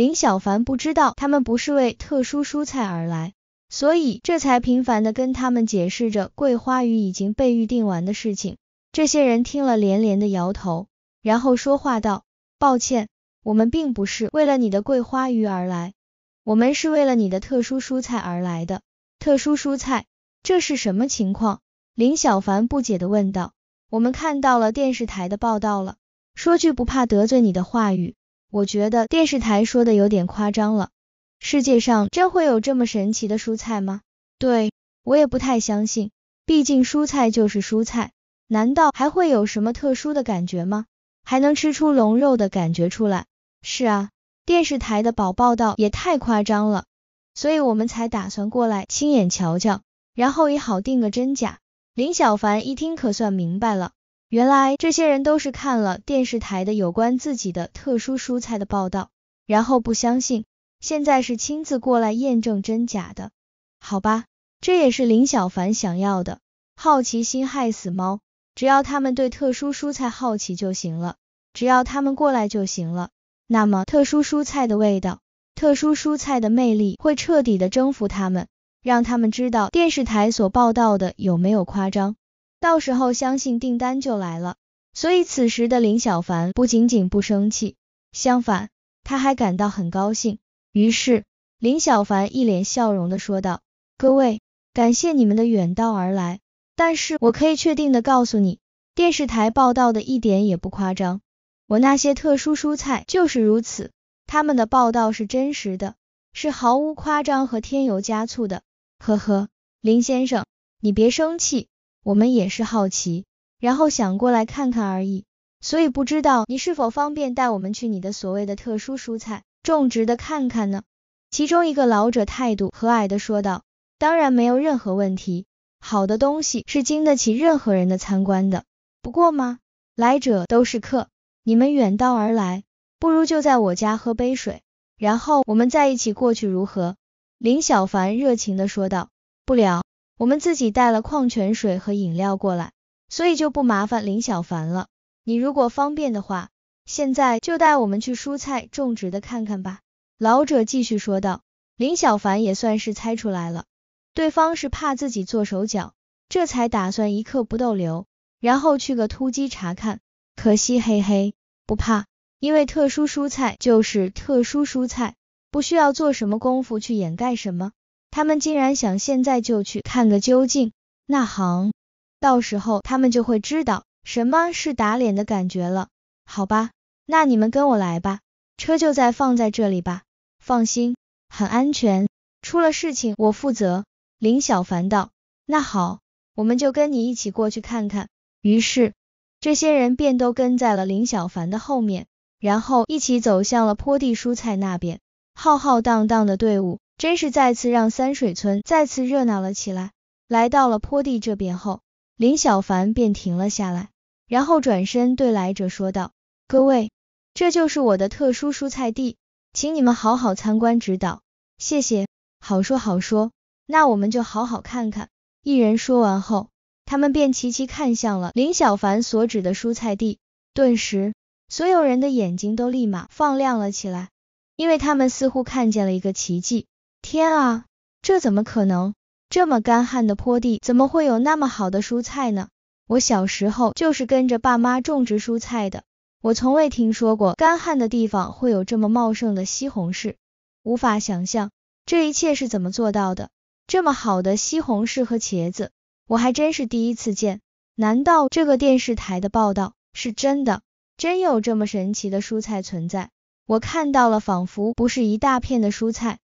林小凡不知道他们不是为特殊蔬菜而来，所以这才频繁的跟他们解释着桂花鱼已经被预定完的事情。这些人听了连连的摇头，然后说话道：“抱歉，我们并不是为了你的桂花鱼而来，我们是为了你的特殊蔬菜而来的。特殊蔬菜，这是什么情况？”林小凡不解的问道：“我们看到了电视台的报道了，说句不怕得罪你的话语。”我觉得电视台说的有点夸张了，世界上真会有这么神奇的蔬菜吗？对我也不太相信，毕竟蔬菜就是蔬菜，难道还会有什么特殊的感觉吗？还能吃出龙肉的感觉出来？是啊，电视台的宝报道也太夸张了，所以我们才打算过来亲眼瞧瞧，然后也好定个真假。林小凡一听，可算明白了。原来这些人都是看了电视台的有关自己的特殊蔬菜的报道，然后不相信，现在是亲自过来验证真假的。好吧，这也是林小凡想要的。好奇心害死猫，只要他们对特殊蔬菜好奇就行了，只要他们过来就行了。那么特殊蔬菜的味道，特殊蔬菜的魅力，会彻底的征服他们，让他们知道电视台所报道的有没有夸张。到时候相信订单就来了，所以此时的林小凡不仅仅不生气，相反他还感到很高兴。于是林小凡一脸笑容的说道：“各位，感谢你们的远道而来，但是我可以确定的告诉你，电视台报道的一点也不夸张，我那些特殊蔬菜就是如此，他们的报道是真实的，是毫无夸张和添油加醋的。呵呵，林先生，你别生气。”我们也是好奇，然后想过来看看而已，所以不知道你是否方便带我们去你的所谓的特殊蔬菜种植的看看呢？其中一个老者态度和蔼的说道：“当然没有任何问题，好的东西是经得起任何人的参观的。不过嘛，来者都是客，你们远道而来，不如就在我家喝杯水，然后我们再一起过去如何？”林小凡热情的说道：“不了。”我们自己带了矿泉水和饮料过来，所以就不麻烦林小凡了。你如果方便的话，现在就带我们去蔬菜种植的看看吧。老者继续说道。林小凡也算是猜出来了，对方是怕自己做手脚，这才打算一刻不逗留，然后去个突击查看。可惜，嘿嘿，不怕，因为特殊蔬菜就是特殊蔬菜，不需要做什么功夫去掩盖什么。他们竟然想现在就去看个究竟，那好，到时候他们就会知道什么是打脸的感觉了。好吧，那你们跟我来吧，车就在放在这里吧，放心，很安全，出了事情我负责。林小凡道：“那好，我们就跟你一起过去看看。”于是，这些人便都跟在了林小凡的后面，然后一起走向了坡地蔬菜那边，浩浩荡荡的队伍。真是再次让三水村再次热闹了起来。来到了坡地这边后，林小凡便停了下来，然后转身对来者说道：“各位，这就是我的特殊蔬菜地，请你们好好参观指导，谢谢。”“好说好说，那我们就好好看看。”一人说完后，他们便齐齐看向了林小凡所指的蔬菜地，顿时，所有人的眼睛都立马放亮了起来，因为他们似乎看见了一个奇迹。天啊，这怎么可能？这么干旱的坡地，怎么会有那么好的蔬菜呢？我小时候就是跟着爸妈种植蔬菜的，我从未听说过干旱的地方会有这么茂盛的西红柿，无法想象这一切是怎么做到的。这么好的西红柿和茄子，我还真是第一次见。难道这个电视台的报道是真的？真有这么神奇的蔬菜存在？我看到了，仿佛不是一大片的蔬菜。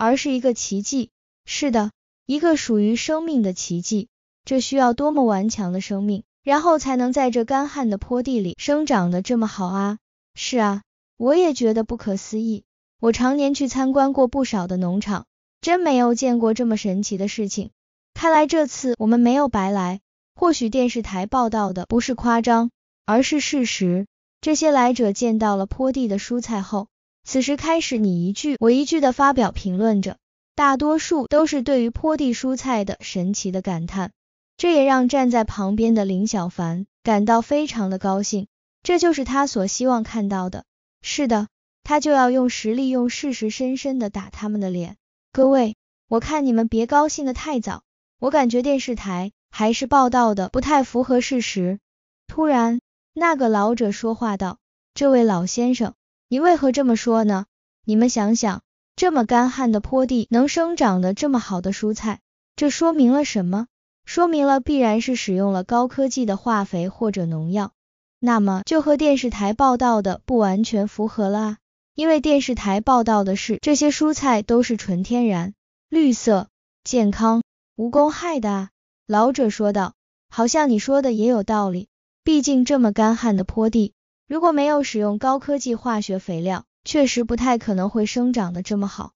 而是一个奇迹，是的，一个属于生命的奇迹。这需要多么顽强的生命，然后才能在这干旱的坡地里生长的这么好啊！是啊，我也觉得不可思议。我常年去参观过不少的农场，真没有见过这么神奇的事情。看来这次我们没有白来，或许电视台报道的不是夸张，而是事实。这些来者见到了坡地的蔬菜后。此时开始，你一句我一句的发表评论着，大多数都是对于坡地蔬菜的神奇的感叹。这也让站在旁边的林小凡感到非常的高兴，这就是他所希望看到的。是的，他就要用实力，用事实，深深的打他们的脸。各位，我看你们别高兴的太早，我感觉电视台还是报道的不太符合事实。突然，那个老者说话道：“这位老先生。”你为何这么说呢？你们想想，这么干旱的坡地能生长的这么好的蔬菜，这说明了什么？说明了必然是使用了高科技的化肥或者农药。那么就和电视台报道的不完全符合了啊，因为电视台报道的是这些蔬菜都是纯天然、绿色、健康、无公害的啊。老者说道，好像你说的也有道理，毕竟这么干旱的坡地。如果没有使用高科技化学肥料，确实不太可能会生长的这么好。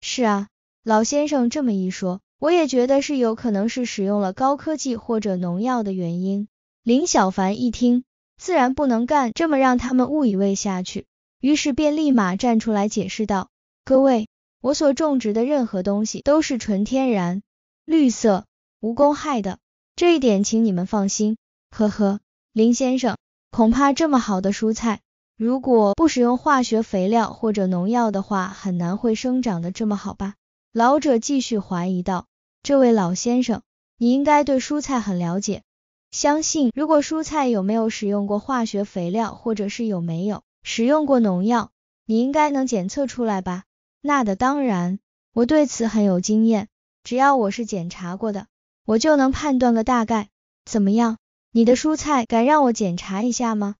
是啊，老先生这么一说，我也觉得是有可能是使用了高科技或者农药的原因。林小凡一听，自然不能干这么让他们误以为下去，于是便立马站出来解释道：“各位，我所种植的任何东西都是纯天然、绿色、无公害的，这一点请你们放心。”呵呵，林先生。恐怕这么好的蔬菜，如果不使用化学肥料或者农药的话，很难会生长的这么好吧？老者继续怀疑道：“这位老先生，你应该对蔬菜很了解，相信如果蔬菜有没有使用过化学肥料，或者是有没有使用过农药，你应该能检测出来吧？”“那的当然，我对此很有经验，只要我是检查过的，我就能判断个大概。怎么样？”你的蔬菜敢让我检查一下吗？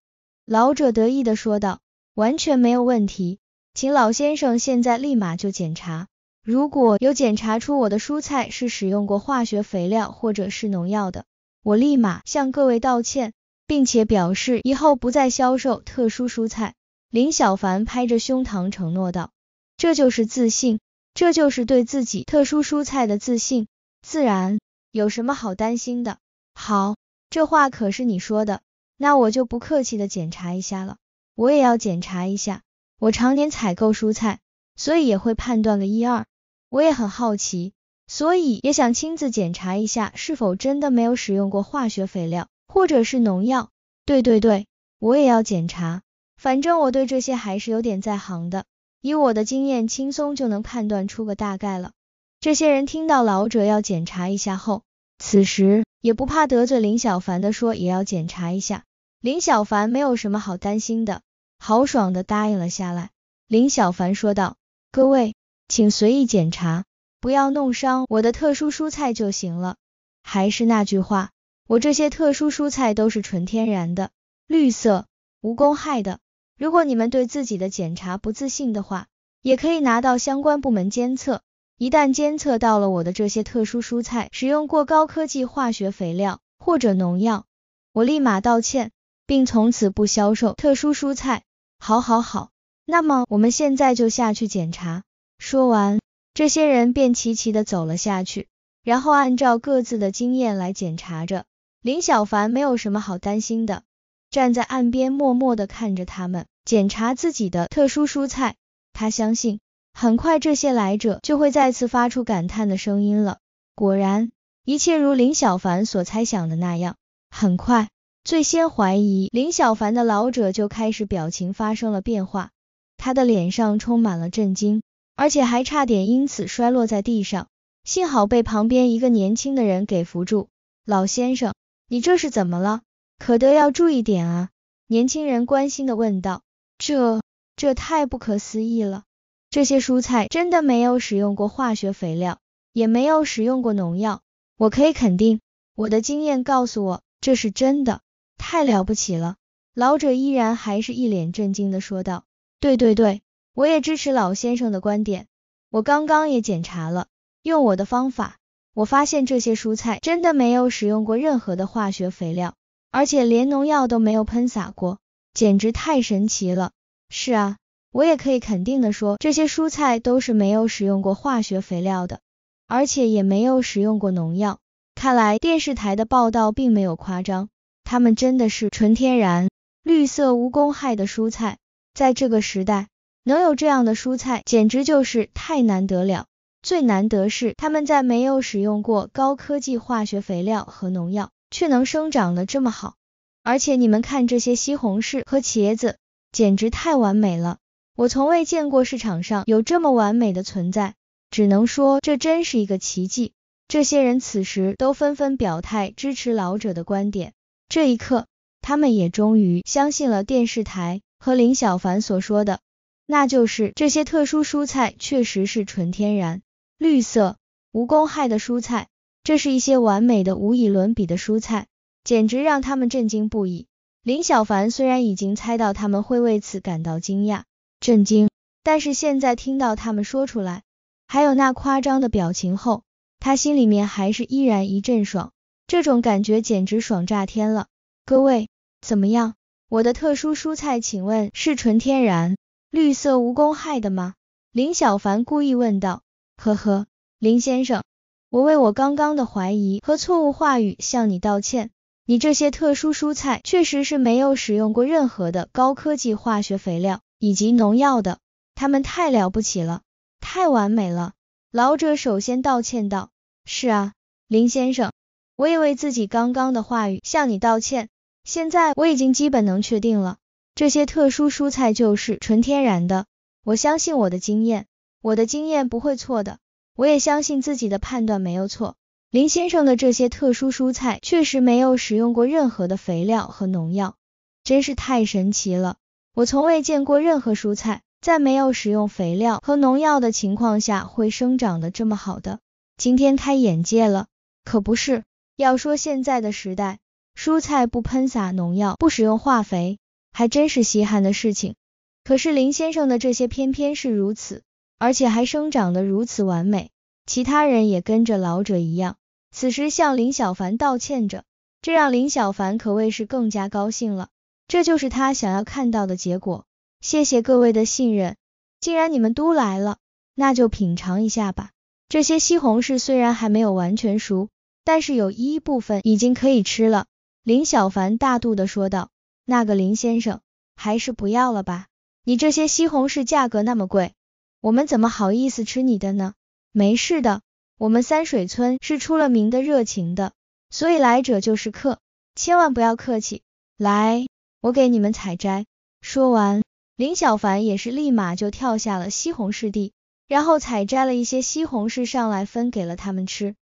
老者得意的说道，完全没有问题，请老先生现在立马就检查。如果有检查出我的蔬菜是使用过化学肥料或者是农药的，我立马向各位道歉，并且表示以后不再销售特殊蔬菜。林小凡拍着胸膛承诺道，这就是自信，这就是对自己特殊蔬菜的自信，自然有什么好担心的。好。这话可是你说的，那我就不客气的检查一下了。我也要检查一下，我常年采购蔬菜，所以也会判断个一二。我也很好奇，所以也想亲自检查一下，是否真的没有使用过化学肥料或者是农药。对对对，我也要检查，反正我对这些还是有点在行的，以我的经验，轻松就能判断出个大概了。这些人听到老者要检查一下后，此时。也不怕得罪林小凡的说也要检查一下，林小凡没有什么好担心的，豪爽的答应了下来。林小凡说道：“各位，请随意检查，不要弄伤我的特殊蔬菜就行了。还是那句话，我这些特殊蔬菜都是纯天然的，绿色，无公害的。如果你们对自己的检查不自信的话，也可以拿到相关部门监测。”一旦监测到了我的这些特殊蔬菜使用过高科技化学肥料或者农药，我立马道歉，并从此不销售特殊蔬菜。好好好，那么我们现在就下去检查。说完，这些人便齐齐的走了下去，然后按照各自的经验来检查着。林小凡没有什么好担心的，站在岸边默默的看着他们检查自己的特殊蔬菜，他相信。很快，这些来者就会再次发出感叹的声音了。果然，一切如林小凡所猜想的那样。很快，最先怀疑林小凡的老者就开始表情发生了变化，他的脸上充满了震惊，而且还差点因此摔落在地上，幸好被旁边一个年轻的人给扶住。老先生，你这是怎么了？可得要注意点啊！年轻人关心的问道。这，这太不可思议了。这些蔬菜真的没有使用过化学肥料，也没有使用过农药。我可以肯定，我的经验告诉我这是真的。太了不起了！老者依然还是一脸震惊的说道：“对对对，我也支持老先生的观点。我刚刚也检查了，用我的方法，我发现这些蔬菜真的没有使用过任何的化学肥料，而且连农药都没有喷洒过，简直太神奇了。”是啊。我也可以肯定的说，这些蔬菜都是没有使用过化学肥料的，而且也没有使用过农药。看来电视台的报道并没有夸张，他们真的是纯天然、绿色无公害的蔬菜。在这个时代，能有这样的蔬菜，简直就是太难得了。最难得是他们在没有使用过高科技化学肥料和农药，却能生长的这么好。而且你们看这些西红柿和茄子，简直太完美了。我从未见过市场上有这么完美的存在，只能说这真是一个奇迹。这些人此时都纷纷表态支持老者的观点。这一刻，他们也终于相信了电视台和林小凡所说的，那就是这些特殊蔬菜确实是纯天然、绿色、无公害的蔬菜。这是一些完美的、无以伦比的蔬菜，简直让他们震惊不已。林小凡虽然已经猜到他们会为此感到惊讶。震惊，但是现在听到他们说出来，还有那夸张的表情后，他心里面还是依然一阵爽，这种感觉简直爽炸天了。各位，怎么样？我的特殊蔬菜，请问是纯天然、绿色无公害的吗？林小凡故意问道。呵呵，林先生，我为我刚刚的怀疑和错误话语向你道歉。你这些特殊蔬菜确实是没有使用过任何的高科技化学肥料。以及农药的，他们太了不起了，太完美了。老者首先道歉道：“是啊，林先生，我也为自己刚刚的话语向你道歉。现在我已经基本能确定了，这些特殊蔬菜就是纯天然的。我相信我的经验，我的经验不会错的。我也相信自己的判断没有错。林先生的这些特殊蔬菜确实没有使用过任何的肥料和农药，真是太神奇了。”我从未见过任何蔬菜在没有使用肥料和农药的情况下会生长的这么好的，今天开眼界了，可不是。要说现在的时代，蔬菜不喷洒农药，不使用化肥，还真是稀罕的事情。可是林先生的这些偏偏是如此，而且还生长的如此完美，其他人也跟着老者一样，此时向林小凡道歉着，这让林小凡可谓是更加高兴了。这就是他想要看到的结果。谢谢各位的信任。既然你们都来了，那就品尝一下吧。这些西红柿虽然还没有完全熟，但是有一部分已经可以吃了。林小凡大度的说道：“那个林先生，还是不要了吧。你这些西红柿价格那么贵，我们怎么好意思吃你的呢？”“没事的，我们三水村是出了名的热情的，所以来者就是客，千万不要客气，来。”我给你们采摘。说完，林小凡也是立马就跳下了西红柿地，然后采摘了一些西红柿上来分给了他们吃。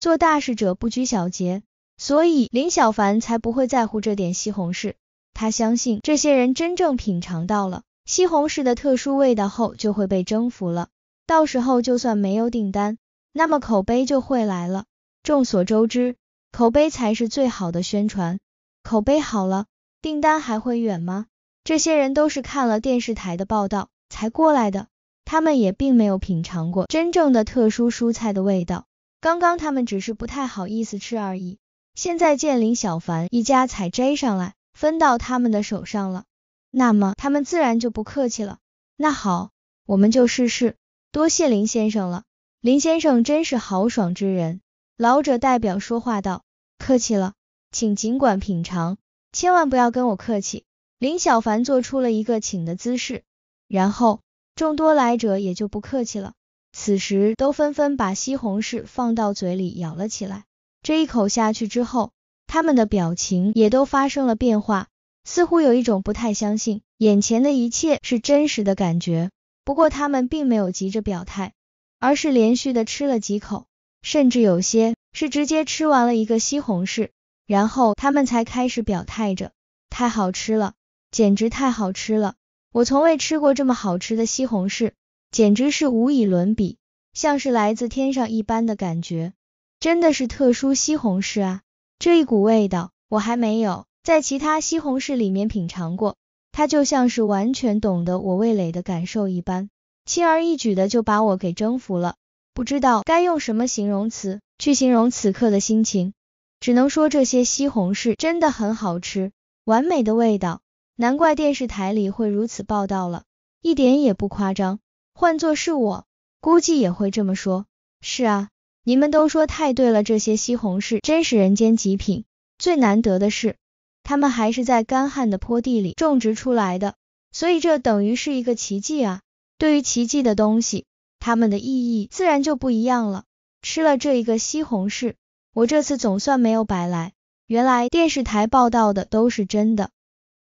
做大事者不拘小节，所以林小凡才不会在乎这点西红柿。他相信这些人真正品尝到了西红柿的特殊味道后，就会被征服了。到时候就算没有订单，那么口碑就会来了。众所周知，口碑才是最好的宣传，口碑好了。订单还会远吗？这些人都是看了电视台的报道才过来的，他们也并没有品尝过真正的特殊蔬菜的味道。刚刚他们只是不太好意思吃而已，现在见林小凡一家采摘上来，分到他们的手上了，那么他们自然就不客气了。那好，我们就试试，多谢林先生了。林先生真是豪爽之人。老者代表说话道，客气了，请尽管品尝。千万不要跟我客气。林小凡做出了一个请的姿势，然后众多来者也就不客气了。此时都纷纷把西红柿放到嘴里咬了起来。这一口下去之后，他们的表情也都发生了变化，似乎有一种不太相信眼前的一切是真实的感觉。不过他们并没有急着表态，而是连续的吃了几口，甚至有些是直接吃完了一个西红柿。然后他们才开始表态着，太好吃了，简直太好吃了，我从未吃过这么好吃的西红柿，简直是无以伦比，像是来自天上一般的感觉，真的是特殊西红柿啊，这一股味道我还没有在其他西红柿里面品尝过，它就像是完全懂得我味蕾的感受一般，轻而易举的就把我给征服了，不知道该用什么形容词去形容此刻的心情。只能说这些西红柿真的很好吃，完美的味道，难怪电视台里会如此报道了，一点也不夸张。换做是我，估计也会这么说。是啊，你们都说太对了，这些西红柿真是人间极品。最难得的是，它们还是在干旱的坡地里种植出来的，所以这等于是一个奇迹啊。对于奇迹的东西，它们的意义自然就不一样了。吃了这一个西红柿。我这次总算没有白来，原来电视台报道的都是真的，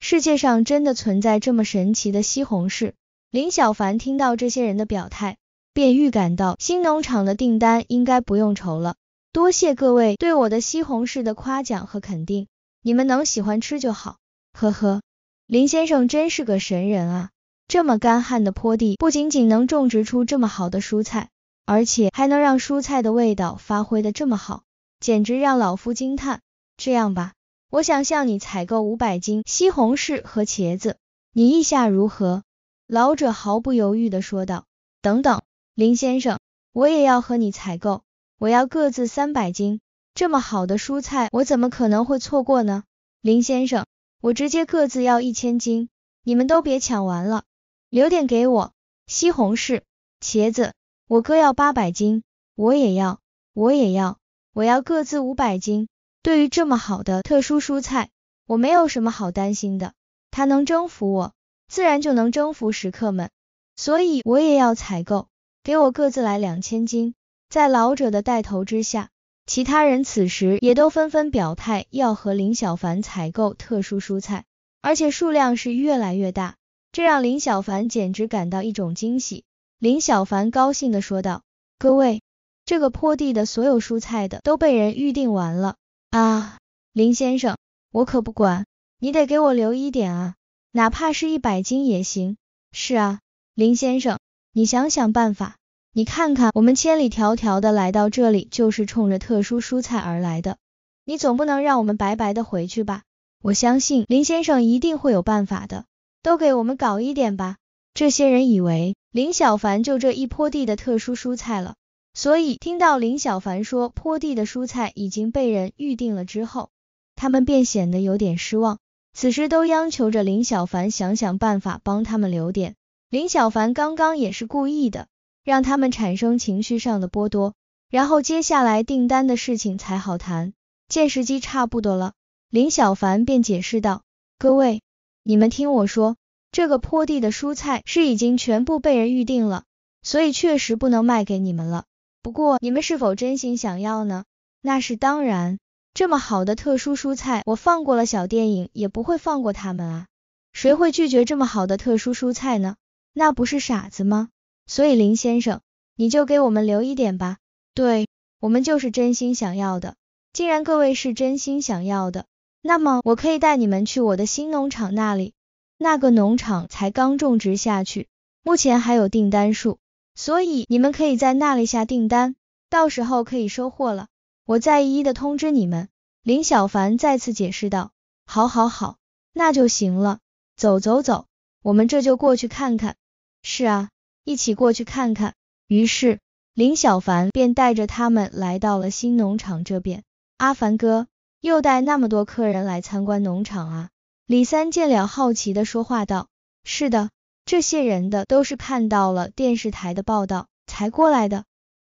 世界上真的存在这么神奇的西红柿。林小凡听到这些人的表态，便预感到新农场的订单应该不用愁了。多谢各位对我的西红柿的夸奖和肯定，你们能喜欢吃就好。呵呵，林先生真是个神人啊，这么干旱的坡地，不仅仅能种植出这么好的蔬菜，而且还能让蔬菜的味道发挥的这么好。简直让老夫惊叹。这样吧，我想向你采购五百斤西红柿和茄子，你意下如何？老者毫不犹豫地说道。等等，林先生，我也要和你采购，我要各自三百斤。这么好的蔬菜，我怎么可能会错过呢？林先生，我直接各自要一千斤，你们都别抢完了，留点给我。西红柿、茄子，我哥要八百斤，我也要，我也要。我要各自五百斤。对于这么好的特殊蔬菜，我没有什么好担心的，它能征服我，自然就能征服食客们。所以我也要采购，给我各自来两千斤。在老者的带头之下，其他人此时也都纷纷表态要和林小凡采购特殊蔬菜，而且数量是越来越大，这让林小凡简直感到一种惊喜。林小凡高兴的说道：“各位。”这个坡地的所有蔬菜的都被人预定完了啊！林先生，我可不管，你得给我留一点啊，哪怕是一百斤也行。是啊，林先生，你想想办法，你看看我们千里迢迢的来到这里，就是冲着特殊蔬菜而来的，你总不能让我们白白的回去吧？我相信林先生一定会有办法的，都给我们搞一点吧。这些人以为林小凡就这一坡地的特殊蔬菜了。所以听到林小凡说坡地的蔬菜已经被人预定了之后，他们便显得有点失望。此时都央求着林小凡想想办法帮他们留点。林小凡刚刚也是故意的，让他们产生情绪上的剥夺，然后接下来订单的事情才好谈。见时机差不多了，林小凡便解释道：“各位，你们听我说，这个坡地的蔬菜是已经全部被人预定了，所以确实不能卖给你们了。”不过你们是否真心想要呢？那是当然，这么好的特殊蔬菜，我放过了小电影也不会放过他们啊。谁会拒绝这么好的特殊蔬菜呢？那不是傻子吗？所以林先生，你就给我们留一点吧。对，我们就是真心想要的。既然各位是真心想要的，那么我可以带你们去我的新农场那里，那个农场才刚种植下去，目前还有订单数。所以你们可以在那里下订单，到时候可以收货了，我再一一的通知你们。林小凡再次解释道：“好，好，好，那就行了。走，走，走，我们这就过去看看。”是啊，一起过去看看。于是林小凡便带着他们来到了新农场这边。阿凡哥，又带那么多客人来参观农场啊？李三见了，好奇的说话道：“是的。”这些人的都是看到了电视台的报道才过来的。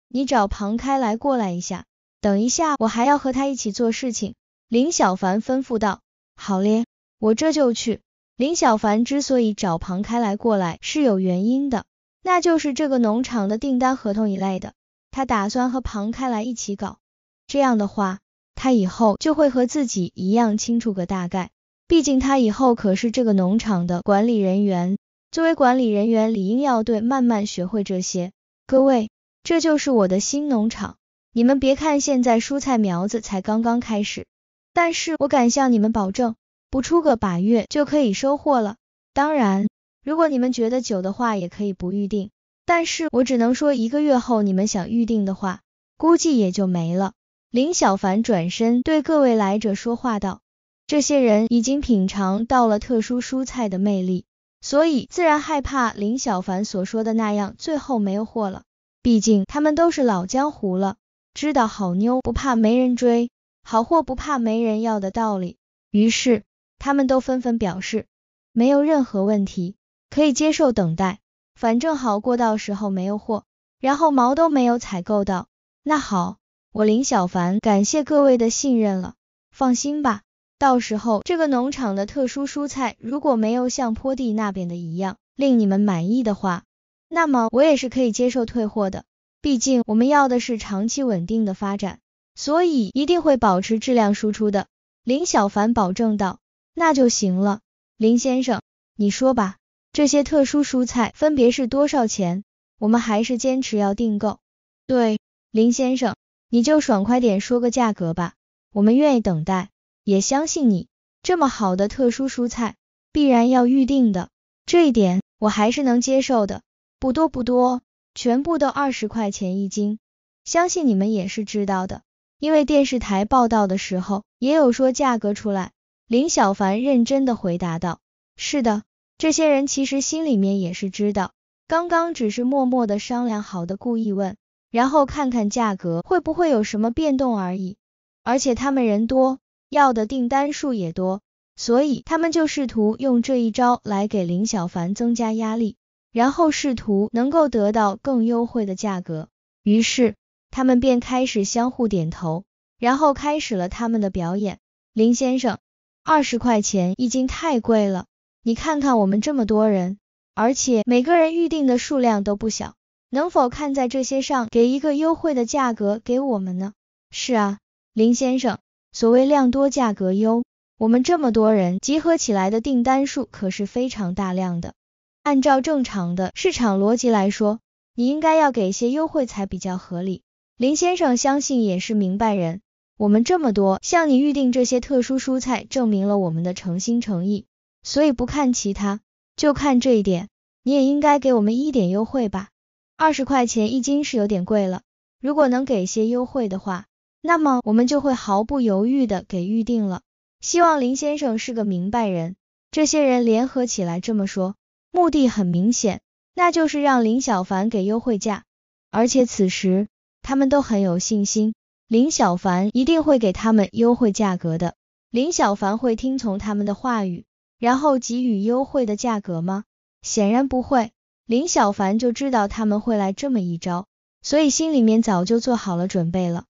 你找庞开来过来一下，等一下我还要和他一起做事情。林小凡吩咐道：“好嘞，我这就去。”林小凡之所以找庞开来过来是有原因的，那就是这个农场的订单合同一类的，他打算和庞开来一起搞。这样的话，他以后就会和自己一样清楚个大概，毕竟他以后可是这个农场的管理人员。作为管理人员，理应要对慢慢学会这些。各位，这就是我的新农场，你们别看现在蔬菜苗子才刚刚开始，但是我敢向你们保证，不出个把月就可以收获了。当然，如果你们觉得久的话，也可以不预定，但是我只能说一个月后你们想预定的话，估计也就没了。林小凡转身对各位来者说话道：“这些人已经品尝到了特殊蔬菜的魅力。”所以自然害怕林小凡所说的那样，最后没有货了。毕竟他们都是老江湖了，知道好妞不怕没人追，好货不怕没人要的道理。于是他们都纷纷表示，没有任何问题，可以接受等待，反正好过到时候没有货，然后毛都没有采购到。那好，我林小凡感谢各位的信任了，放心吧。到时候这个农场的特殊蔬菜如果没有像坡地那边的一样令你们满意的话，那么我也是可以接受退货的。毕竟我们要的是长期稳定的发展，所以一定会保持质量输出的。林小凡保证道。那就行了，林先生，你说吧，这些特殊蔬菜分别是多少钱？我们还是坚持要订购。对，林先生，你就爽快点说个价格吧，我们愿意等待。也相信你这么好的特殊蔬菜必然要预定的这一点我还是能接受的，不多不多，全部都二十块钱一斤，相信你们也是知道的，因为电视台报道的时候也有说价格出来。林小凡认真的回答道：“是的，这些人其实心里面也是知道，刚刚只是默默的商量好的故意问，然后看看价格会不会有什么变动而已，而且他们人多。”要的订单数也多，所以他们就试图用这一招来给林小凡增加压力，然后试图能够得到更优惠的价格。于是他们便开始相互点头，然后开始了他们的表演。林先生，二十块钱一斤太贵了，你看看我们这么多人，而且每个人预定的数量都不小，能否看在这些上给一个优惠的价格给我们呢？是啊，林先生。所谓量多价格优，我们这么多人集合起来的订单数可是非常大量的。按照正常的市场逻辑来说，你应该要给些优惠才比较合理。林先生相信也是明白人，我们这么多，向你预定这些特殊蔬菜，证明了我们的诚心诚意，所以不看其他，就看这一点，你也应该给我们一点优惠吧。二十块钱一斤是有点贵了，如果能给些优惠的话。那么我们就会毫不犹豫的给预定了。希望林先生是个明白人。这些人联合起来这么说，目的很明显，那就是让林小凡给优惠价。而且此时他们都很有信心，林小凡一定会给他们优惠价格的。林小凡会听从他们的话语，然后给予优惠的价格吗？显然不会。林小凡就知道他们会来这么一招，所以心里面早就做好了准备了。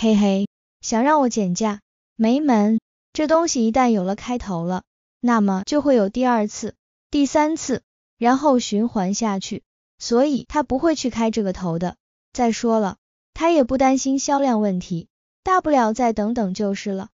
嘿嘿，想让我减价？没门！这东西一旦有了开头了，那么就会有第二次、第三次，然后循环下去。所以他不会去开这个头的。再说了，他也不担心销量问题，大不了再等等就是了，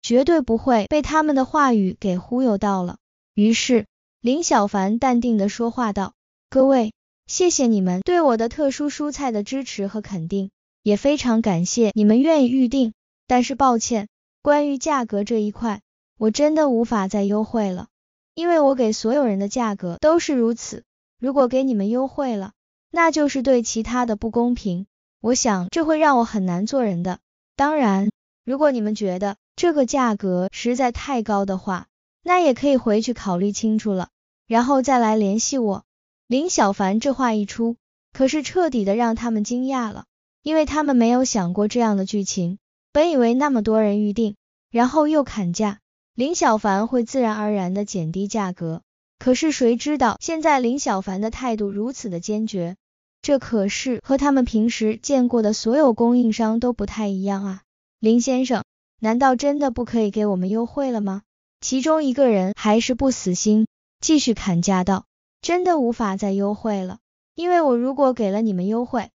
绝对不会被他们的话语给忽悠到了。于是，林小凡淡定的说话道：“各位，谢谢你们对我的特殊蔬菜的支持和肯定。”也非常感谢你们愿意预定，但是抱歉，关于价格这一块，我真的无法再优惠了，因为我给所有人的价格都是如此，如果给你们优惠了，那就是对其他的不公平，我想这会让我很难做人的。当然，如果你们觉得这个价格实在太高的话，那也可以回去考虑清楚了，然后再来联系我。林小凡这话一出，可是彻底的让他们惊讶了。因为他们没有想过这样的剧情，本以为那么多人预定，然后又砍价，林小凡会自然而然的减低价格。可是谁知道现在林小凡的态度如此的坚决，这可是和他们平时见过的所有供应商都不太一样啊！林先生，难道真的不可以给我们优惠了吗？其中一个人还是不死心，继续砍价道：“真的无法再优惠了，因为我如果给了你们优惠。”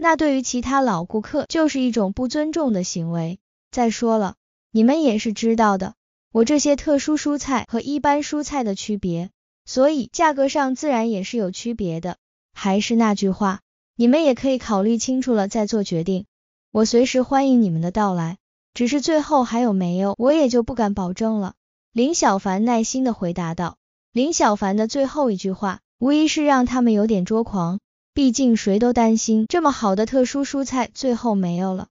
那对于其他老顾客就是一种不尊重的行为。再说了，你们也是知道的，我这些特殊蔬菜和一般蔬菜的区别，所以价格上自然也是有区别的。还是那句话，你们也可以考虑清楚了再做决定。我随时欢迎你们的到来，只是最后还有没有，我也就不敢保证了。林小凡耐心的回答道。林小凡的最后一句话，无疑是让他们有点捉狂。毕竟谁都担心这么好的特殊蔬菜最后没有了。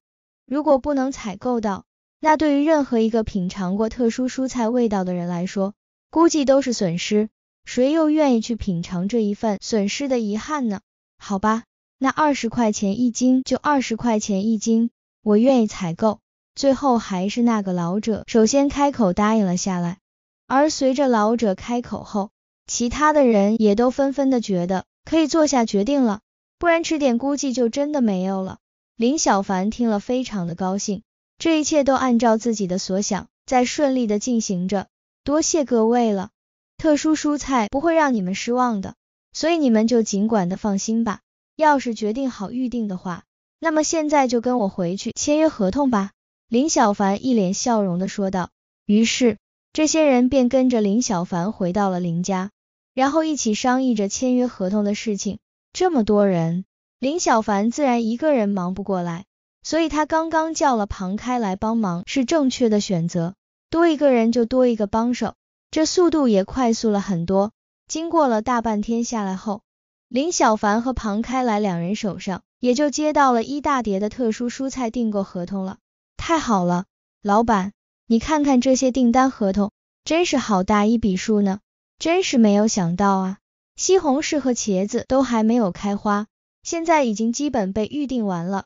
如果不能采购到，那对于任何一个品尝过特殊蔬菜味道的人来说，估计都是损失。谁又愿意去品尝这一份损失的遗憾呢？好吧，那二十块钱一斤就二十块钱一斤，我愿意采购。最后还是那个老者首先开口答应了下来，而随着老者开口后，其他的人也都纷纷的觉得。可以做下决定了，不然迟点估计就真的没有了。林小凡听了非常的高兴，这一切都按照自己的所想，在顺利的进行着。多谢各位了，特殊蔬菜不会让你们失望的，所以你们就尽管的放心吧。要是决定好预定的话，那么现在就跟我回去签约合同吧。林小凡一脸笑容的说道。于是，这些人便跟着林小凡回到了林家。然后一起商议着签约合同的事情，这么多人，林小凡自然一个人忙不过来，所以他刚刚叫了庞开来帮忙是正确的选择，多一个人就多一个帮手，这速度也快速了很多。经过了大半天下来后，林小凡和庞开来两人手上也就接到了一大叠的特殊蔬菜订购合同了，太好了，老板，你看看这些订单合同，真是好大一笔数呢。真是没有想到啊，西红柿和茄子都还没有开花，现在已经基本被预定完了。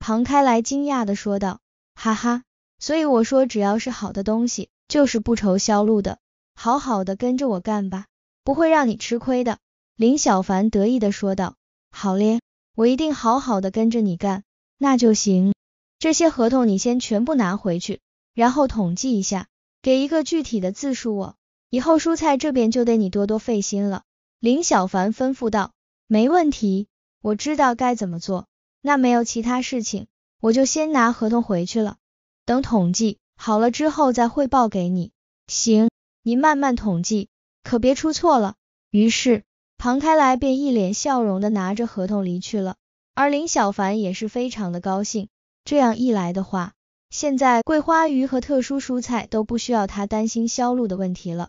庞开来惊讶的说道：“哈哈，所以我说只要是好的东西，就是不愁销路的。好好的跟着我干吧，不会让你吃亏的。”林小凡得意的说道：“好嘞，我一定好好的跟着你干，那就行。这些合同你先全部拿回去，然后统计一下，给一个具体的字数哦。”以后蔬菜这边就得你多多费心了，林小凡吩咐道。没问题，我知道该怎么做。那没有其他事情，我就先拿合同回去了。等统计好了之后再汇报给你。行，你慢慢统计，可别出错了。于是庞开来便一脸笑容的拿着合同离去了，而林小凡也是非常的高兴。这样一来的话，现在桂花鱼和特殊蔬菜都不需要他担心销路的问题了。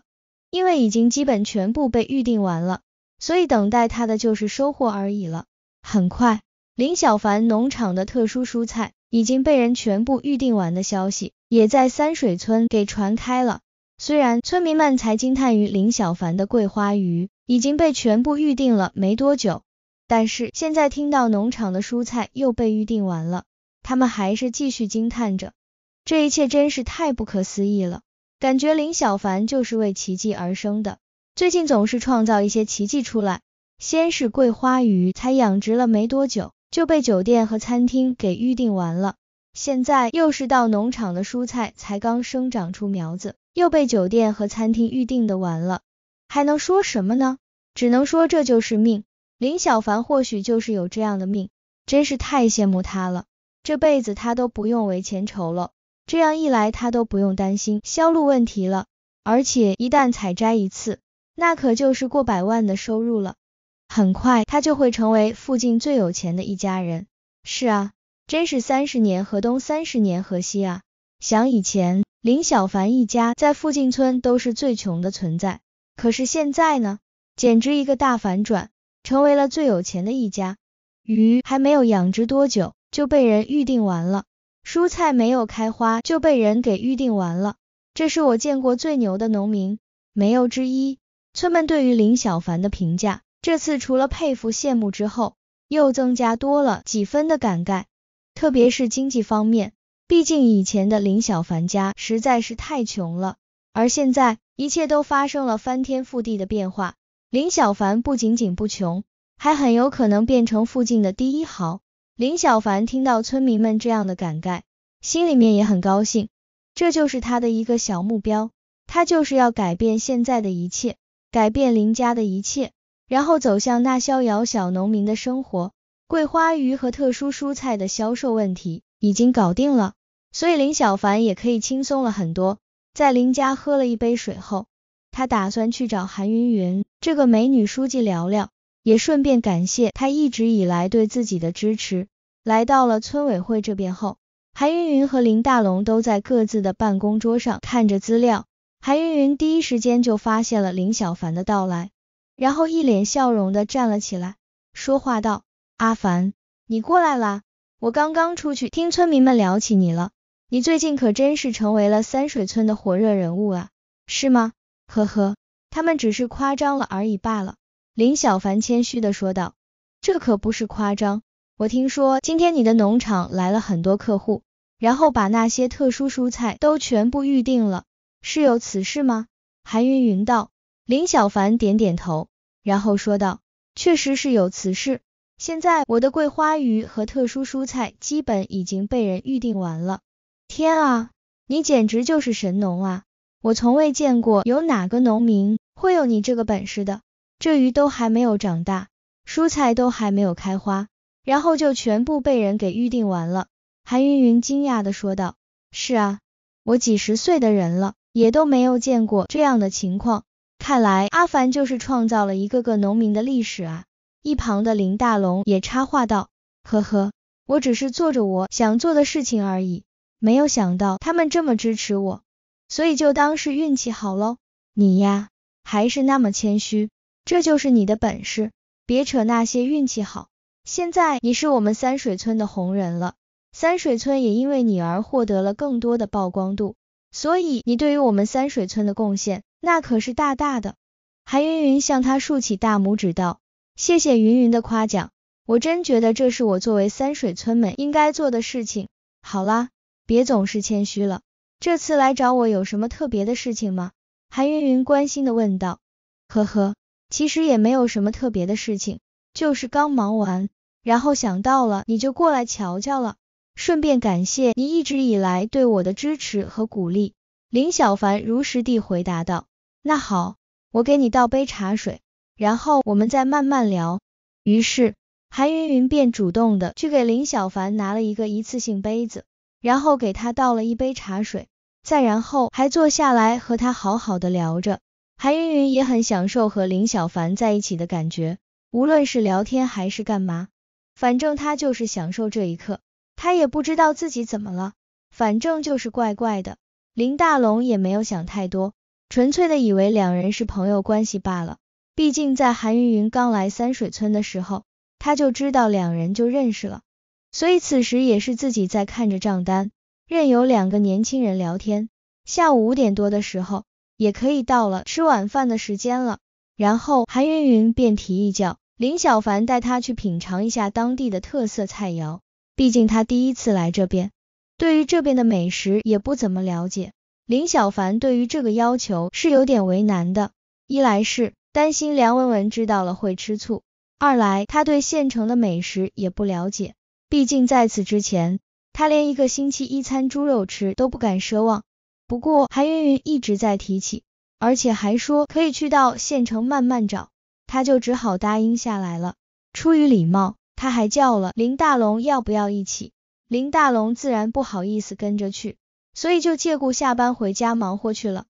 因为已经基本全部被预定完了，所以等待他的就是收获而已了。很快，林小凡农场的特殊蔬菜已经被人全部预定完的消息，也在三水村给传开了。虽然村民们才惊叹于林小凡的桂花鱼已经被全部预定了没多久，但是现在听到农场的蔬菜又被预定完了，他们还是继续惊叹着，这一切真是太不可思议了。感觉林小凡就是为奇迹而生的，最近总是创造一些奇迹出来。先是桂花鱼，才养殖了没多久就被酒店和餐厅给预定完了。现在又是到农场的蔬菜，才刚生长出苗子，又被酒店和餐厅预定的完了。还能说什么呢？只能说这就是命。林小凡或许就是有这样的命，真是太羡慕他了。这辈子他都不用为钱愁了。这样一来，他都不用担心销路问题了。而且一旦采摘一次，那可就是过百万的收入了。很快，他就会成为附近最有钱的一家人。是啊，真是三十年河东，三十年河西啊！想以前，林小凡一家在附近村都是最穷的存在。可是现在呢，简直一个大反转，成为了最有钱的一家。鱼还没有养殖多久，就被人预定完了。蔬菜没有开花就被人给预定完了，这是我见过最牛的农民没有之一。村们对于林小凡的评价，这次除了佩服羡慕之后，又增加多了几分的感慨。特别是经济方面，毕竟以前的林小凡家实在是太穷了，而现在一切都发生了翻天覆地的变化。林小凡不仅仅不穷，还很有可能变成附近的第一豪。林小凡听到村民们这样的感慨，心里面也很高兴。这就是他的一个小目标，他就是要改变现在的一切，改变林家的一切，然后走向那逍遥小农民的生活。桂花鱼和特殊蔬菜的销售问题已经搞定了，所以林小凡也可以轻松了很多。在林家喝了一杯水后，他打算去找韩云云这个美女书记聊聊。也顺便感谢他一直以来对自己的支持。来到了村委会这边后，韩云云和林大龙都在各自的办公桌上看着资料。韩云云第一时间就发现了林小凡的到来，然后一脸笑容的站了起来，说话道：“阿凡，你过来啦，我刚刚出去听村民们聊起你了，你最近可真是成为了三水村的火热人物啊，是吗？呵呵，他们只是夸张了而已罢了。”林小凡谦虚的说道：“这可不是夸张，我听说今天你的农场来了很多客户，然后把那些特殊蔬菜都全部预定了，是有此事吗？”韩云云道。林小凡点点头，然后说道：“确实是有此事，现在我的桂花鱼和特殊蔬菜基本已经被人预定完了。天啊，你简直就是神农啊！我从未见过有哪个农民会有你这个本事的。”这鱼都还没有长大，蔬菜都还没有开花，然后就全部被人给预定完了。韩云云惊讶地说道：“是啊，我几十岁的人了，也都没有见过这样的情况。看来阿凡就是创造了一个个农民的历史啊！”一旁的林大龙也插话道：“呵呵，我只是做着我想做的事情而已，没有想到他们这么支持我，所以就当是运气好喽。你呀，还是那么谦虚。”这就是你的本事，别扯那些运气好。现在你是我们三水村的红人了，三水村也因为你而获得了更多的曝光度，所以你对于我们三水村的贡献，那可是大大的。韩云云向他竖起大拇指道：“谢谢云云的夸奖，我真觉得这是我作为三水村美应该做的事情。”好啦，别总是谦虚了，这次来找我有什么特别的事情吗？韩云云关心的问道。呵呵。其实也没有什么特别的事情，就是刚忙完，然后想到了你就过来瞧瞧了，顺便感谢你一直以来对我的支持和鼓励。林小凡如实地回答道：“那好，我给你倒杯茶水，然后我们再慢慢聊。”于是，韩云云便主动的去给林小凡拿了一个一次性杯子，然后给他倒了一杯茶水，再然后还坐下来和他好好的聊着。韩云云也很享受和林小凡在一起的感觉，无论是聊天还是干嘛，反正他就是享受这一刻。他也不知道自己怎么了，反正就是怪怪的。林大龙也没有想太多，纯粹的以为两人是朋友关系罢了。毕竟在韩云云刚来三水村的时候，他就知道两人就认识了，所以此时也是自己在看着账单，任由两个年轻人聊天。下午五点多的时候。也可以到了吃晚饭的时间了，然后韩云云便提议叫林小凡带他去品尝一下当地的特色菜肴，毕竟他第一次来这边，对于这边的美食也不怎么了解。林小凡对于这个要求是有点为难的，一来是担心梁文文知道了会吃醋，二来他对现成的美食也不了解，毕竟在此之前，他连一个星期一餐猪肉吃都不敢奢望。不过韩云云一直在提起，而且还说可以去到县城慢慢找，他就只好答应下来了。出于礼貌，他还叫了林大龙要不要一起，林大龙自然不好意思跟着去，所以就借故下班回家忙活去了。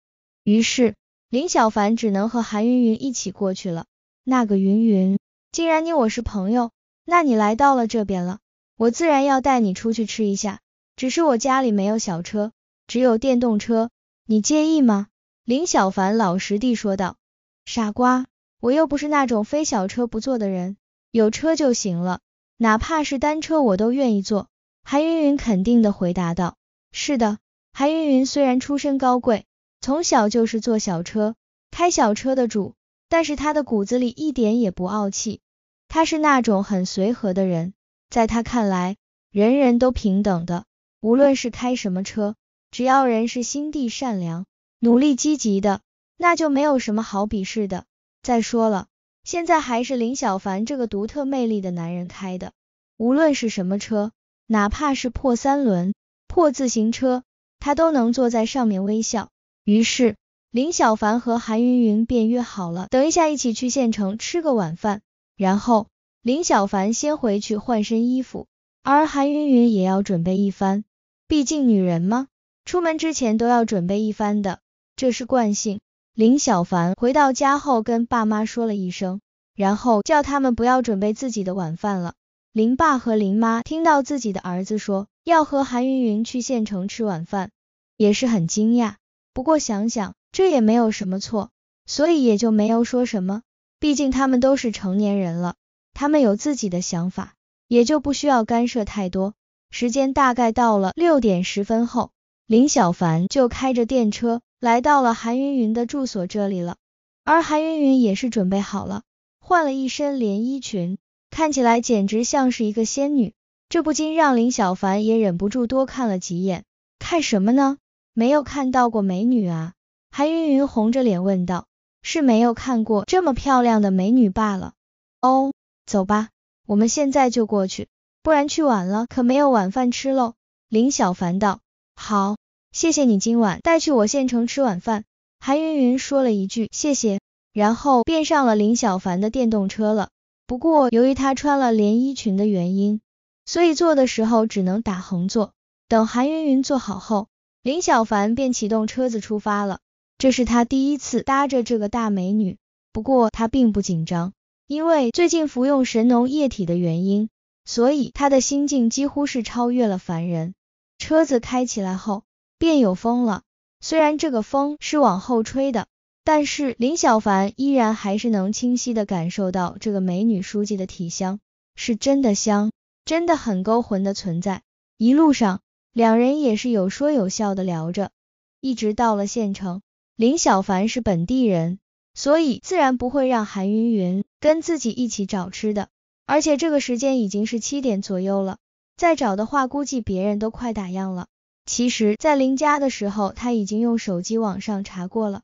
于是林小凡只能和韩云云一起过去了。那个云云，既然你我是朋友，那你来到了这边了，我自然要带你出去吃一下，只是我家里没有小车。只有电动车，你介意吗？林小凡老实地说道。傻瓜，我又不是那种非小车不坐的人，有车就行了，哪怕是单车我都愿意坐。韩云云肯定地回答道。是的，韩云云虽然出身高贵，从小就是坐小车、开小车的主，但是他的骨子里一点也不傲气，他是那种很随和的人，在他看来，人人都平等的，无论是开什么车。只要人是心地善良、努力积极的，那就没有什么好鄙视的。再说了，现在还是林小凡这个独特魅力的男人开的，无论是什么车，哪怕是破三轮、破自行车，他都能坐在上面微笑。于是，林小凡和韩云云便约好了，等一下一起去县城吃个晚饭。然后，林小凡先回去换身衣服，而韩云云也要准备一番，毕竟女人嘛。出门之前都要准备一番的，这是惯性。林小凡回到家后跟爸妈说了一声，然后叫他们不要准备自己的晚饭了。林爸和林妈听到自己的儿子说要和韩云云去县城吃晚饭，也是很惊讶。不过想想这也没有什么错，所以也就没有说什么。毕竟他们都是成年人了，他们有自己的想法，也就不需要干涉太多。时间大概到了六点十分后。林小凡就开着电车来到了韩云云的住所这里了，而韩云云也是准备好了，换了一身连衣裙，看起来简直像是一个仙女，这不禁让林小凡也忍不住多看了几眼。看什么呢？没有看到过美女啊？韩云云红着脸问道。是没有看过这么漂亮的美女罢了。哦，走吧，我们现在就过去，不然去晚了可没有晚饭吃喽。林小凡道。好，谢谢你今晚带去我县城吃晚饭。韩云云说了一句谢谢，然后便上了林小凡的电动车了。不过由于她穿了连衣裙的原因，所以坐的时候只能打横坐。等韩云云坐好后，林小凡便启动车子出发了。这是他第一次搭着这个大美女，不过他并不紧张，因为最近服用神农液体的原因，所以他的心境几乎是超越了凡人。车子开起来后，便有风了。虽然这个风是往后吹的，但是林小凡依然还是能清晰的感受到这个美女书记的体香，是真的香，真的很勾魂的存在。一路上，两人也是有说有笑的聊着，一直到了县城。林小凡是本地人，所以自然不会让韩云云跟自己一起找吃的，而且这个时间已经是七点左右了。再找的话，估计别人都快打烊了。其实，在林家的时候，他已经用手机网上查过了，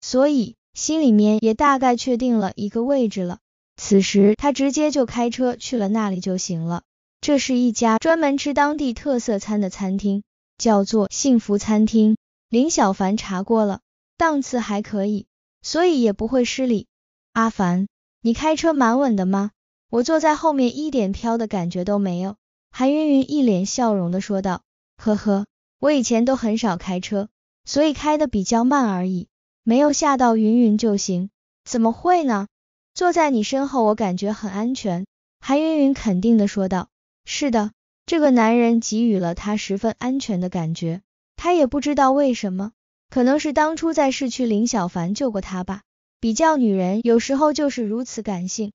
所以心里面也大概确定了一个位置了。此时，他直接就开车去了那里就行了。这是一家专门吃当地特色餐的餐厅，叫做幸福餐厅。林小凡查过了，档次还可以，所以也不会失礼。阿凡，你开车蛮稳的吗？我坐在后面一点飘的感觉都没有。韩云云一脸笑容的说道：“呵呵，我以前都很少开车，所以开的比较慢而已，没有吓到云云就行。怎么会呢？坐在你身后，我感觉很安全。”韩云云肯定的说道：“是的，这个男人给予了他十分安全的感觉。他也不知道为什么，可能是当初在市区林小凡救过他吧。比较女人有时候就是如此感性，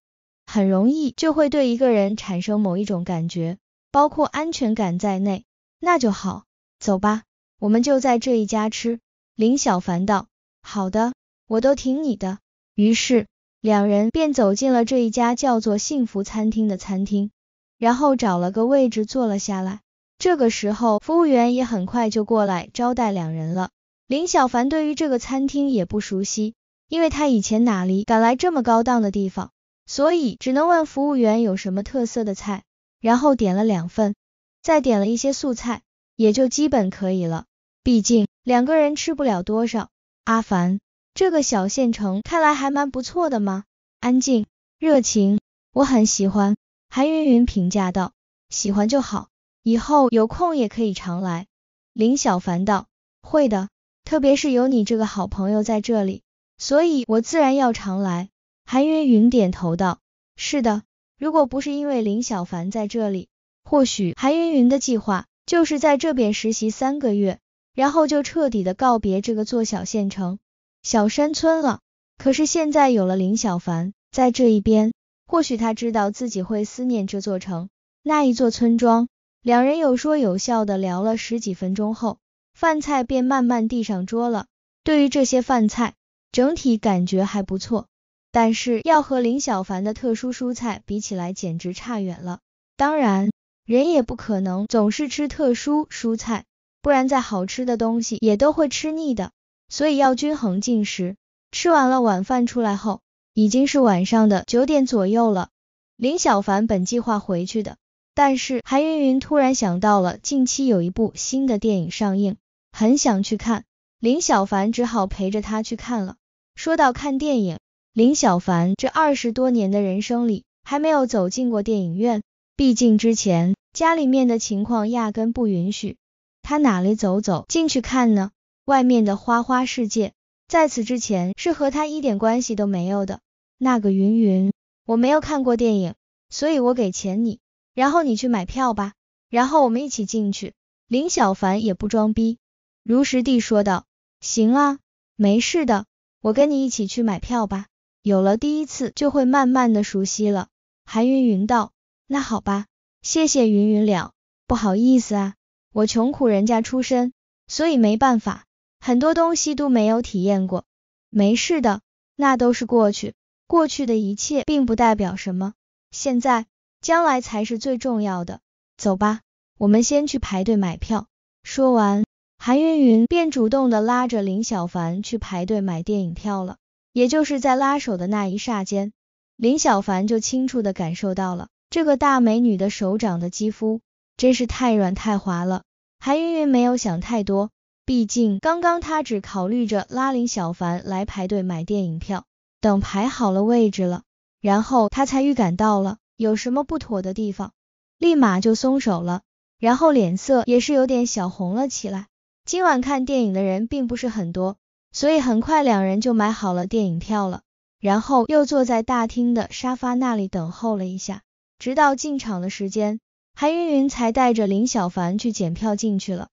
很容易就会对一个人产生某一种感觉。”包括安全感在内，那就好。走吧，我们就在这一家吃。林小凡道：“好的，我都听你的。”于是两人便走进了这一家叫做幸福餐厅的餐厅，然后找了个位置坐了下来。这个时候，服务员也很快就过来招待两人了。林小凡对于这个餐厅也不熟悉，因为他以前哪里敢来这么高档的地方，所以只能问服务员有什么特色的菜。然后点了两份，再点了一些素菜，也就基本可以了。毕竟两个人吃不了多少。阿凡，这个小县城看来还蛮不错的嘛，安静，热情，我很喜欢。韩云云评价道：“喜欢就好，以后有空也可以常来。”林小凡道：“会的，特别是有你这个好朋友在这里，所以我自然要常来。”韩云云点头道：“是的。”如果不是因为林小凡在这里，或许韩云云的计划就是在这边实习三个月，然后就彻底的告别这个做小县城、小山村了。可是现在有了林小凡在这一边，或许他知道自己会思念这座城、那一座村庄。两人有说有笑的聊了十几分钟，后饭菜便慢慢递上桌了。对于这些饭菜，整体感觉还不错。但是要和林小凡的特殊蔬菜比起来，简直差远了。当然，人也不可能总是吃特殊蔬菜，不然再好吃的东西也都会吃腻的。所以要均衡进食。吃完了晚饭出来后，已经是晚上的九点左右了。林小凡本计划回去的，但是韩云云突然想到了近期有一部新的电影上映，很想去看。林小凡只好陪着他去看了。说到看电影。林小凡这二十多年的人生里，还没有走进过电影院。毕竟之前家里面的情况压根不允许他哪里走走进去看呢。外面的花花世界，在此之前是和他一点关系都没有的。那个云云，我没有看过电影，所以我给钱你，然后你去买票吧，然后我们一起进去。林小凡也不装逼，如实地说道：“行啊，没事的，我跟你一起去买票吧。”有了第一次，就会慢慢的熟悉了。韩云云道：“那好吧，谢谢云云了。不好意思啊，我穷苦人家出身，所以没办法，很多东西都没有体验过。没事的，那都是过去，过去的一切并不代表什么，现在、将来才是最重要的。走吧，我们先去排队买票。”说完，韩云云便主动的拉着林小凡去排队买电影票了。也就是在拉手的那一霎间，林小凡就清楚的感受到了这个大美女的手掌的肌肤真是太软太滑了。韩云云没有想太多，毕竟刚刚她只考虑着拉林小凡来排队买电影票，等排好了位置了，然后她才预感到了有什么不妥的地方，立马就松手了，然后脸色也是有点小红了起来。今晚看电影的人并不是很多。所以很快两人就买好了电影票了，然后又坐在大厅的沙发那里等候了一下，直到进场的时间，韩云云才带着林小凡去检票进去了。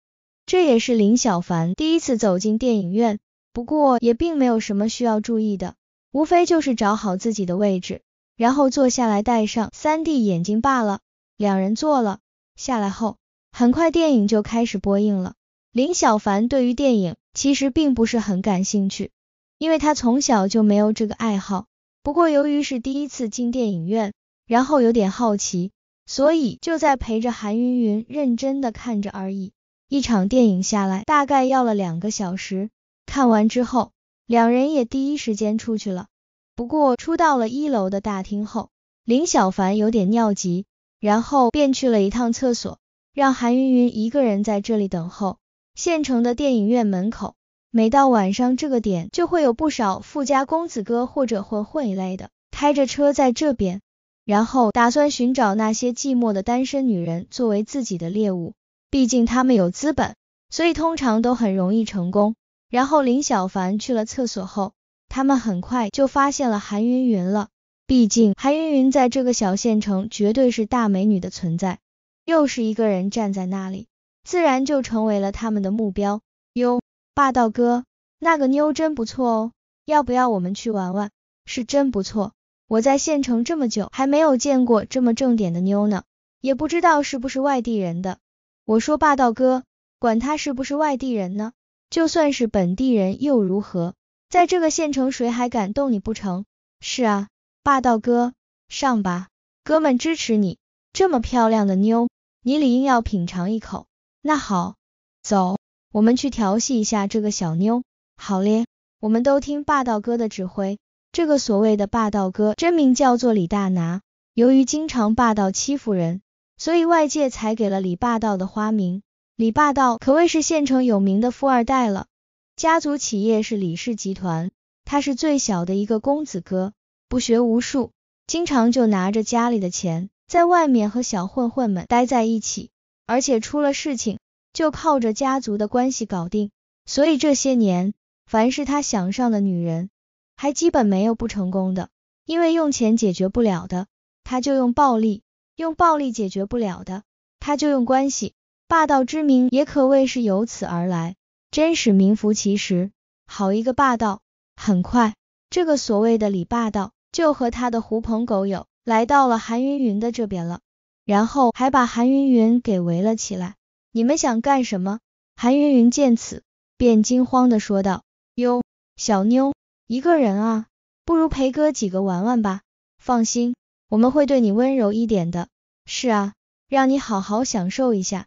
这也是林小凡第一次走进电影院，不过也并没有什么需要注意的，无非就是找好自己的位置，然后坐下来戴上三 D 眼镜罢了。两人坐了下来后，很快电影就开始播映了。林小凡对于电影。其实并不是很感兴趣，因为他从小就没有这个爱好。不过由于是第一次进电影院，然后有点好奇，所以就在陪着韩云云认真的看着而已。一场电影下来，大概要了两个小时。看完之后，两人也第一时间出去了。不过出到了一楼的大厅后，林小凡有点尿急，然后便去了一趟厕所，让韩云云一个人在这里等候。县城的电影院门口，每到晚上这个点，就会有不少富家公子哥或者混混一类的开着车在这边，然后打算寻找那些寂寞的单身女人作为自己的猎物，毕竟他们有资本，所以通常都很容易成功。然后林小凡去了厕所后，他们很快就发现了韩云云了，毕竟韩云云在这个小县城绝对是大美女的存在，又是一个人站在那里。自然就成为了他们的目标。哟，霸道哥，那个妞真不错哦，要不要我们去玩玩？是真不错，我在县城这么久，还没有见过这么正点的妞呢。也不知道是不是外地人的。我说霸道哥，管他是不是外地人呢，就算是本地人又如何？在这个县城，谁还敢动你不成？是啊，霸道哥，上吧，哥们支持你。这么漂亮的妞，你理应要品尝一口。那好，走，我们去调戏一下这个小妞。好嘞，我们都听霸道哥的指挥。这个所谓的霸道哥，真名叫做李大拿。由于经常霸道欺负人，所以外界才给了李霸道的花名。李霸道可谓是县城有名的富二代了，家族企业是李氏集团，他是最小的一个公子哥，不学无术，经常就拿着家里的钱，在外面和小混混们待在一起。而且出了事情就靠着家族的关系搞定，所以这些年凡是他想上的女人，还基本没有不成功的。因为用钱解决不了的，他就用暴力；用暴力解决不了的，他就用关系。霸道之名也可谓是由此而来，真是名副其实。好一个霸道！很快，这个所谓的李霸道就和他的狐朋狗友来到了韩云云的这边了。然后还把韩云云给围了起来，你们想干什么？韩云云见此，便惊慌的说道：“哟，小妞，一个人啊，不如陪哥几个玩玩吧。放心，我们会对你温柔一点的。是啊，让你好好享受一下，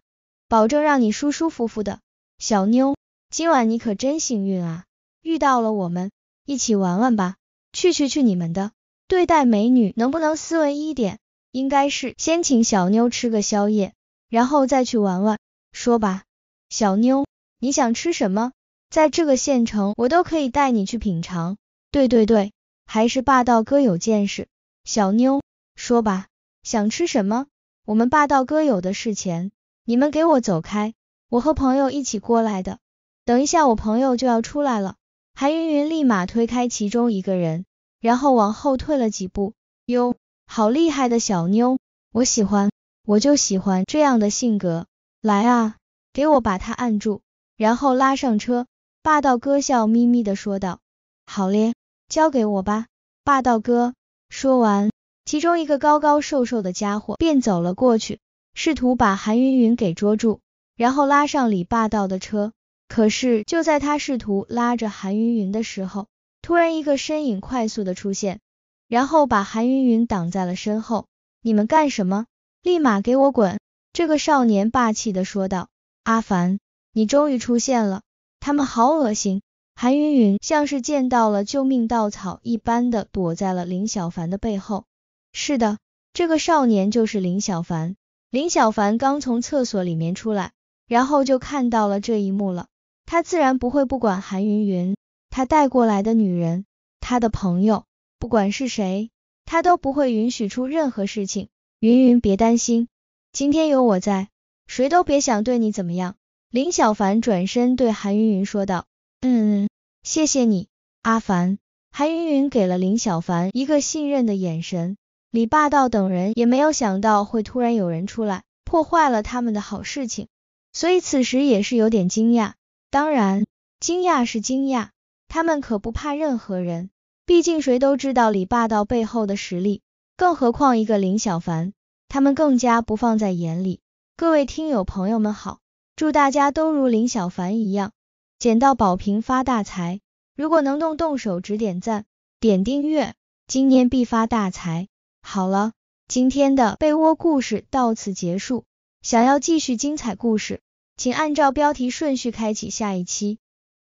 保证让你舒舒服服的。小妞，今晚你可真幸运啊，遇到了我们，一起玩玩吧。去去去你们的，对待美女能不能斯文一点？”应该是先请小妞吃个宵夜，然后再去玩玩。说吧，小妞，你想吃什么？在这个县城，我都可以带你去品尝。对对对，还是霸道哥有见识。小妞，说吧，想吃什么？我们霸道哥有的是钱。你们给我走开！我和朋友一起过来的，等一下我朋友就要出来了。韩云云立马推开其中一个人，然后往后退了几步。哟。好厉害的小妞，我喜欢，我就喜欢这样的性格。来啊，给我把她按住，然后拉上车。霸道哥笑眯眯的说道：“好嘞，交给我吧。”霸道哥说完，其中一个高高瘦瘦的家伙便走了过去，试图把韩云云给捉住，然后拉上李霸道的车。可是就在他试图拉着韩云云的时候，突然一个身影快速的出现。然后把韩云云挡在了身后。你们干什么？立马给我滚！这个少年霸气的说道。阿凡，你终于出现了。他们好恶心！韩云云像是见到了救命稻草一般的躲在了林小凡的背后。是的，这个少年就是林小凡。林小凡刚从厕所里面出来，然后就看到了这一幕了。他自然不会不管韩云云，他带过来的女人，他的朋友。不管是谁，他都不会允许出任何事情。云云别担心，今天有我在，谁都别想对你怎么样。林小凡转身对韩云云说道：“嗯，谢谢你，阿凡。”韩云云给了林小凡一个信任的眼神。李霸道等人也没有想到会突然有人出来破坏了他们的好事情，所以此时也是有点惊讶。当然，惊讶是惊讶，他们可不怕任何人。毕竟谁都知道李霸道背后的实力，更何况一个林小凡，他们更加不放在眼里。各位听友朋友们好，祝大家都如林小凡一样，捡到宝瓶发大财。如果能动动手指点赞、点订阅，今年必发大财。好了，今天的被窝故事到此结束。想要继续精彩故事，请按照标题顺序开启下一期。